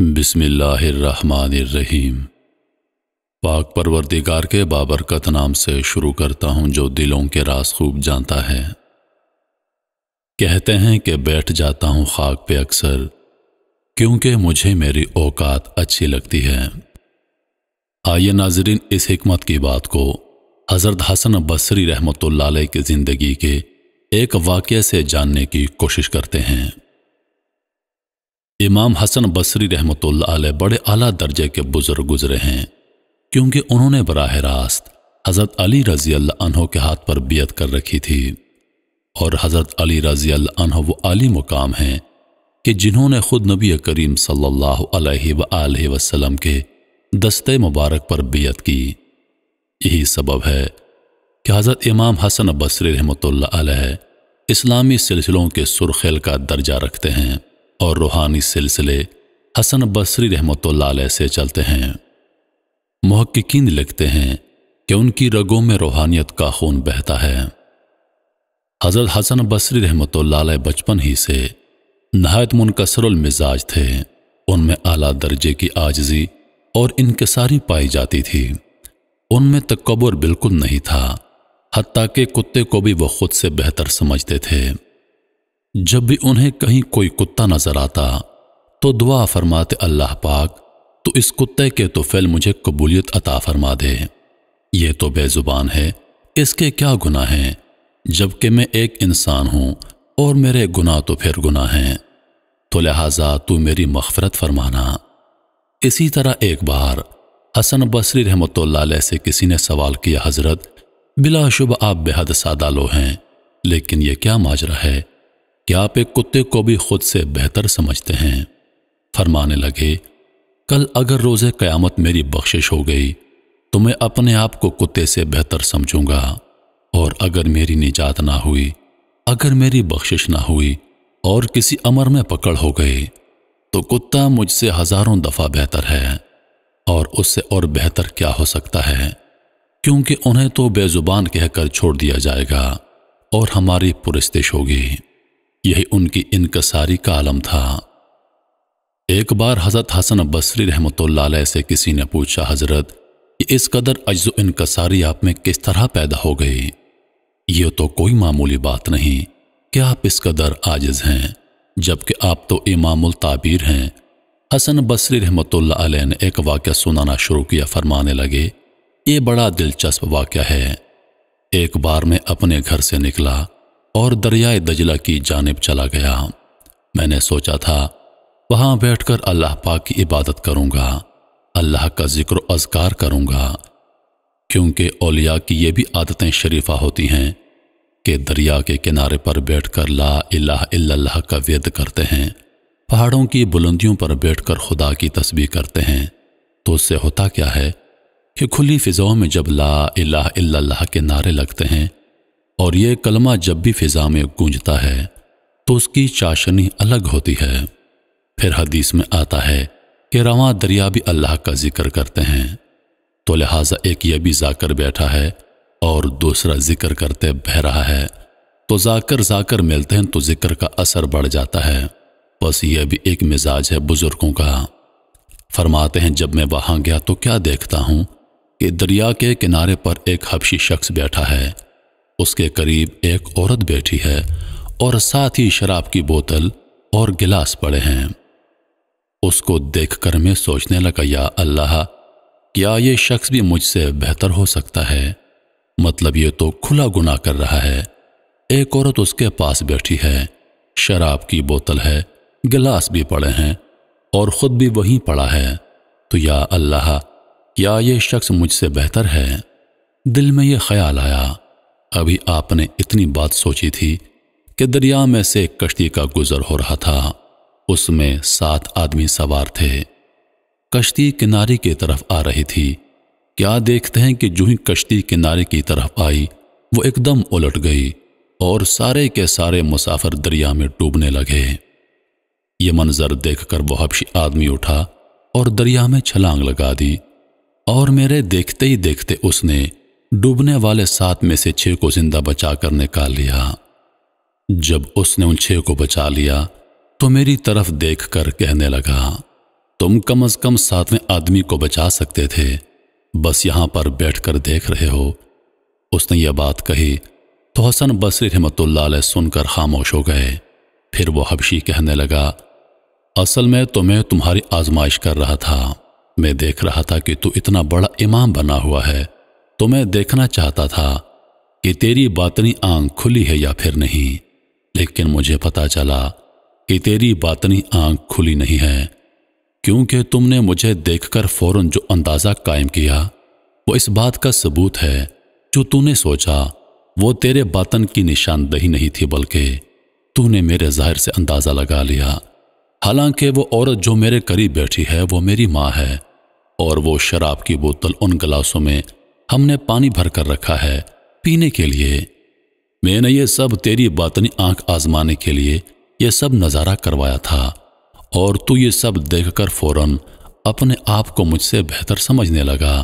बिस्मिल्लाहिर्रहमानिर्रहीम पाक परवरदिगार के बाबरकत नाम से शुरू करता हूँ जो दिलों के रास खूब जानता है कहते हैं कि बैठ जाता हूँ खाक पे अक्सर क्योंकि मुझे मेरी औकात अच्छी लगती है आइए नाजरीन इस हमत की बात को हज़रत हसन बसरी रहमत की ज़िंदगी के एक वाक़े से जानने की कोशिश करते हैं इमाम हसन बसरी रहमत बड़े आला दर्जे के बुजुर्ग गुजरे हैं क्योंकि उन्होंने बराह रास्त हज़रत अली रजी अल्लाह के हाथ पर बियत कर रखी थी और हज़रत अली रजी अल्लाह वो आली मुकाम हैं कि जिन्होंने खुद नबी करीम सल्लल्लाहु सल्ला के दस्ते मुबारक पर बियत की यही सबब है कि हज़रत इमाम हसन बसरी रहमत इस्लामी सिलसिलों के सुरखेल का दर्जा रखते हैं और रूहानी सिलसिले हसन बसरी रहमत से चलते हैं महक्कीन लिखते हैं कि उनकी रगों में रूहानियत का खून बहता है हज़रत हसन बसरी रहमत बचपन ही से नहायत मिजाज थे उनमें आला दर्जे की आजजी और इनकसारी पाई जाती थी उनमें तकबर बिल्कुल नहीं था हती के कुत्ते को भी वह खुद से बेहतर समझते थे जब भी उन्हें कहीं कोई कुत्ता नजर आता तो दुआ फरमाते अल्लाह पाक तो इस कुत्ते के तो फैल मुझे कबूलियत अता फरमा दे ये तो बेजुबान है इसके क्या गुना हैं जबकि मैं एक इंसान हूं और मेरे गुनाह तो फिर गुना हैं तो लिहाजा तू मेरी मफफरत फरमाना इसी तरह एक बार हसन बसरी रहमत से किसी ने सवाल किया हजरत बिलाशुब आप बेहद सादा लो हैं लेकिन ये क्या माजरा है कि आप एक कुत्ते को भी खुद से बेहतर समझते हैं फरमाने लगे कल अगर रोज़ क़यामत मेरी बख्शिश हो गई तो मैं अपने आप को कुत्ते से बेहतर समझूंगा और अगर मेरी निजात ना हुई अगर मेरी बख्शिश ना हुई और किसी अमर में पकड़ हो गई तो कुत्ता मुझसे हज़ारों दफ़ा बेहतर है और उससे और बेहतर क्या हो सकता है क्योंकि उन्हें तो बेज़ुबान कहकर छोड़ दिया जाएगा और हमारी पुरस्तिश होगी यही उनकी इनकसारी का आलम था एक बार हज़रत हसन बसरी रहमत से किसी ने पूछा हज़रत इस कदर अज्जो इनकसारी आप में किस तरह पैदा हो गई ये तो कोई मामूली बात नहीं कि आप इस कदर आजिज हैं जबकि आप तो इमामुल ताबीर हैं हसन बसरी रहमत ने एक वाक्य सुनाना शुरू किया फरमाने लगे ये बड़ा दिलचस्प वाक्य है एक बार मैं अपने घर से निकला और दरियाए दजला की जानब चला गया मैंने सोचा था वहाँ बैठकर अल्लाह पाक की इबादत करूँगा अल्लाह का जिक्र अजगार करूँगा क्योंकि ओलिया की ये भी आदतें शरीफा होती हैं कि दरिया के किनारे पर बैठकर ला इलाह इल्लल्लाह का वेद करते हैं पहाड़ों की बुलंदियों पर बैठकर खुदा की तस्वीर करते हैं तो उससे होता क्या है कि खुली फिजाओं में जब ला इलाह इल्लल्लाह के नारे लगते हैं और ये कलमा जब भी फिजा में गूंजता है तो उसकी चाशनी अलग होती है फिर हदीस में आता है कि रवा दरिया भी अल्लाह का जिक्र करते हैं तो लिहाजा एक यह भी जाकर बैठा है और दूसरा जिक्र करते बह रहा है तो जाकर जाकर मिलते हैं तो जिक्र का असर बढ़ जाता है बस यह भी एक मिजाज है बुज़ुर्गों का फरमाते हैं जब मैं वहां गया तो क्या देखता हूं कि दरिया के किनारे पर एक हबशी शख्स बैठा है उसके करीब एक औरत बैठी है और साथ ही शराब की बोतल और गिलास पड़े हैं उसको देखकर मैं सोचने लगा या अल्लाह क्या ये शख्स भी मुझसे बेहतर हो सकता है मतलब ये तो खुला गुना कर रहा है एक औरत उसके पास बैठी है शराब की बोतल है गिलास भी पड़े हैं और ख़ुद भी वहीं पड़ा है तो या अल्लाह क्या ये शख्स मुझसे बेहतर है दिल में ये ख्याल आया अभी आपने इतनी बात सोची थी कि दरिया में से एक कश्ती का गुजर हो रहा था उसमें सात आदमी सवार थे कश्ती किनारे की तरफ आ रही थी क्या देखते हैं कि जो ही कश्ती किनारे की तरफ आई वो एकदम उलट गई और सारे के सारे मुसाफिर दरिया में डूबने लगे ये मंजर देखकर वह हबशी आदमी उठा और दरिया में छलांग लगा दी और मेरे देखते ही देखते उसने डूबने वाले सात में से छह को जिंदा बचा कर निकाल लिया जब उसने उन छह को बचा लिया तो मेरी तरफ देख कर कहने लगा तुम कम अज कम सातवें आदमी को बचा सकते थे बस यहां पर बैठकर देख रहे हो उसने यह बात कही तो हसन बसरी रहमतुल्ला सुनकर खामोश हो गए फिर वो हबशी कहने लगा असल में तो मैं तुम्हारी आजमाइश कर रहा था मैं देख रहा था कि तू इतना बड़ा इमाम बना हुआ है तो मैं देखना चाहता था कि तेरी बातनी आंख खुली है या फिर नहीं लेकिन मुझे पता चला कि तेरी बातनी आंख खुली नहीं है क्योंकि तुमने मुझे देखकर फौरन जो अंदाज़ा कायम किया वो इस बात का सबूत है जो तूने सोचा वो तेरे बातन की निशानदही नहीं थी बल्कि तूने मेरे जाहिर से अंदाज़ा लगा लिया हालांकि वो औरत जो मेरे करीब बैठी है वो मेरी माँ है और वो शराब की बोतल उन गिलासों में हमने पानी भर कर रखा है पीने के लिए मैंने ये सब तेरी बातनी आंख आजमाने के लिए यह सब नज़ारा करवाया था और तू ये सब देखकर फौरन अपने आप को मुझसे बेहतर समझने लगा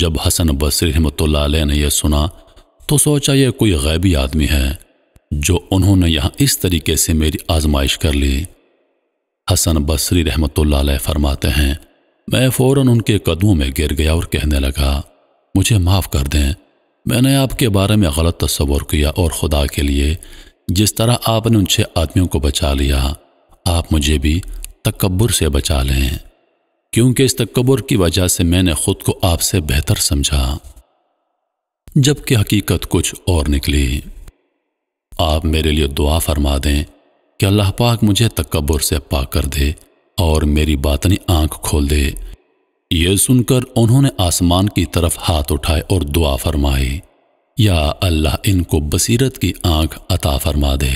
जब हसन बसरी रहमतुल्ला ने यह सुना तो सोचा यह कोई गैबी आदमी है जो उन्होंने यहां इस तरीके से मेरी आजमाइश कर ली हसन बसरी रहमतुल्ला फरमाते हैं मैं फ़ौरन उनके कदमों में गिर गया और कहने लगा मुझे माफ़ कर दें मैंने आपके बारे में गलत तस्वर किया और खुदा के लिए जिस तरह आपने उन छः आदमियों को बचा लिया आप मुझे भी तकबर से बचा लें क्योंकि इस तकबर की वजह से मैंने खुद को आपसे बेहतर समझा जबकि हकीकत कुछ और निकली आप मेरे लिए दुआ फरमा दें कि अल्लाह पाक मुझे तकबर से पाक कर दे और मेरी बातनी आंख खोल दे ये सुनकर उन्होंने आसमान की तरफ हाथ उठाए और दुआ फरमाई या अल्लाह इनको बसीरत की आंख अता फरमा दे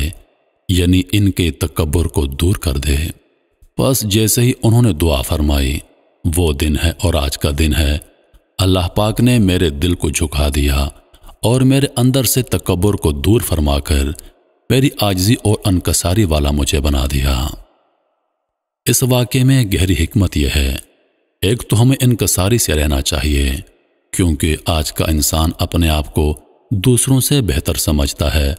यानी इनके तकबर को दूर कर दे बस जैसे ही उन्होंने दुआ फरमाई वो दिन है और आज का दिन है अल्लाह पाक ने मेरे दिल को झुका दिया और मेरे अंदर से तकबर को दूर फरमाकर मेरी आजजी और अनकसारी वाला मुझे बना दिया इस वाक्य में गहरी हमत यह है एक तो हमें इनकसारी से रहना चाहिए क्योंकि आज का इंसान अपने आप को दूसरों से बेहतर समझता है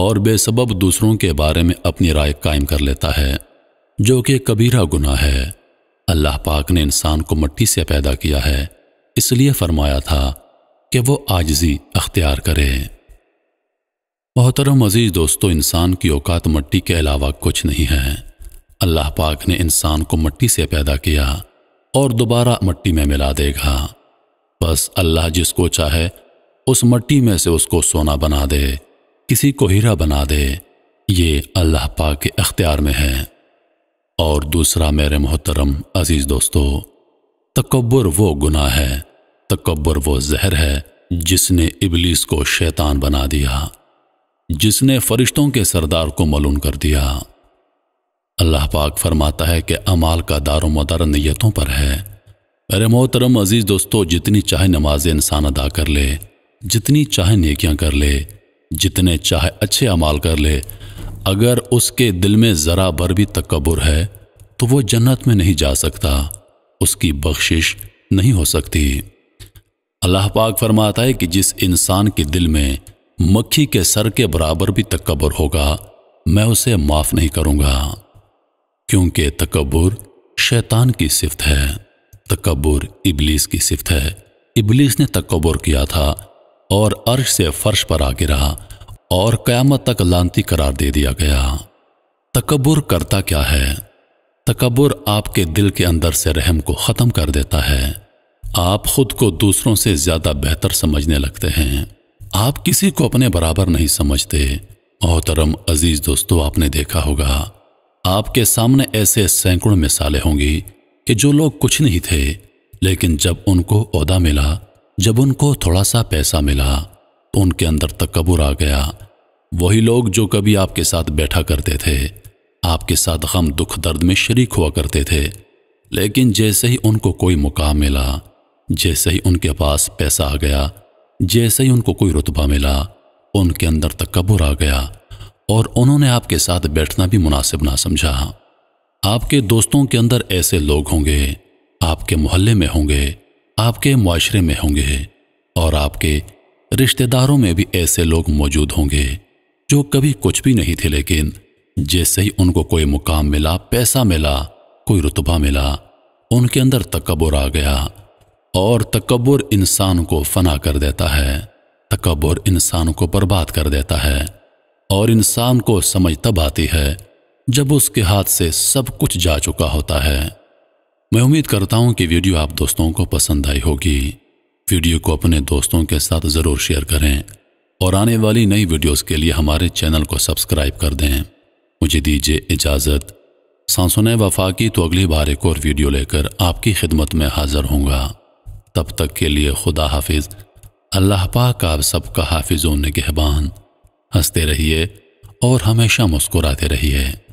और बेसबब दूसरों के बारे में अपनी राय कायम कर लेता है जो कि कबीरा गुना है अल्लाह पाक ने इंसान को मट्टी से पैदा किया है इसलिए फरमाया था कि वो आजजी अख्तियार करे मोहतरम अजीज दोस्तों इंसान की औकात मट्टी के अलावा कुछ नहीं है अल्लाह पाक ने इंसान को मट्टी से पैदा किया और दोबारा मट्टी में मिला देगा बस अल्लाह जिसको चाहे उस मट्टी में से उसको सोना बना दे किसी को हीरा बना दे ये अल्लाह पाक के अख्तियार में है और दूसरा मेरे मोहतरम अजीज़ दोस्तों तकबर वो गुनाह है तकबर वो जहर है जिसने इबलीस को शैतान बना दिया जिसने फरिश्तों के सरदार को मलून कर दिया अल्लाह पाक फरमाता है कि अमाल का दारो मदार नीयतों पर है अरे मोहतरम अजीज़ दोस्तों जितनी चाहे नमाज इंसान अदा कर ले जितनी चाहे नेकियां कर ले जितने चाहे अच्छे अमाल कर ले अगर उसके दिल में ज़रा भर भी तकबर है तो वो जन्नत में नहीं जा सकता उसकी बख्शिश नहीं हो सकती अल्लाह पाक फरमाता है कि जिस इंसान के दिल में मक्खी के सर के बराबर भी तकबर होगा मैं उसे माफ़ नहीं करूँगा क्योंकि तकबर शैतान की सिफत है तकबर इबलीस की सिफत है इबलीस ने तकबर किया था और अर्श से फर्श पर आ गिरा और क़यामत तक लानती करार दे दिया गया तकबर करता क्या है तकबर आपके दिल के अंदर से रहम को ख़त्म कर देता है आप खुद को दूसरों से ज़्यादा बेहतर समझने लगते हैं आप किसी को अपने बराबर नहीं समझते मोहतरम अजीज़ दोस्तों आपने देखा होगा आपके सामने ऐसे सैकड़ों मिसालें होंगी कि जो लोग कुछ नहीं थे लेकिन जब उनको उदा मिला जब उनको थोड़ा सा पैसा मिला तो उनके अंदर तकबर आ गया वही लोग जो कभी आपके साथ बैठा करते थे आपके साथ गम दुख दर्द में शरीक हुआ करते थे लेकिन जैसे ही उनको कोई मुकाम मिला जैसे ही उनके पास पैसा आ गया जैसे ही उनको कोई रुतबा मिला उनके अंदर तकबर आ गया और उन्होंने आपके साथ बैठना भी मुनासिब ना समझा आपके दोस्तों के अंदर ऐसे लोग होंगे आपके मोहल्ले में होंगे आपके माशरे में होंगे और आपके रिश्तेदारों में भी ऐसे लोग मौजूद होंगे जो कभी कुछ भी नहीं थे लेकिन जैसे ही उनको कोई मुकाम मिला पैसा मिला कोई रुतबा मिला उनके अंदर तकबर आ गया और तकबर इंसान को फना कर देता है तकबर इंसान को बर्बाद कर देता है और इंसान को समझ तब आती है जब उसके हाथ से सब कुछ जा चुका होता है मैं उम्मीद करता हूं कि वीडियो आप दोस्तों को पसंद आई होगी वीडियो को अपने दोस्तों के साथ ज़रूर शेयर करें और आने वाली नई वीडियोस के लिए हमारे चैनल को सब्सक्राइब कर दें मुझे दीजिए इजाज़त सांसों वफा की तो अगली बार एक और वीडियो लेकर आपकी खिदमत में हाजिर होंगे तब तक के लिए खुदा हाफिज अल्लाह पाक आप सबका हाफिज़ नगहबान हंसते रहिए और हमेशा मुस्कुराते रहिए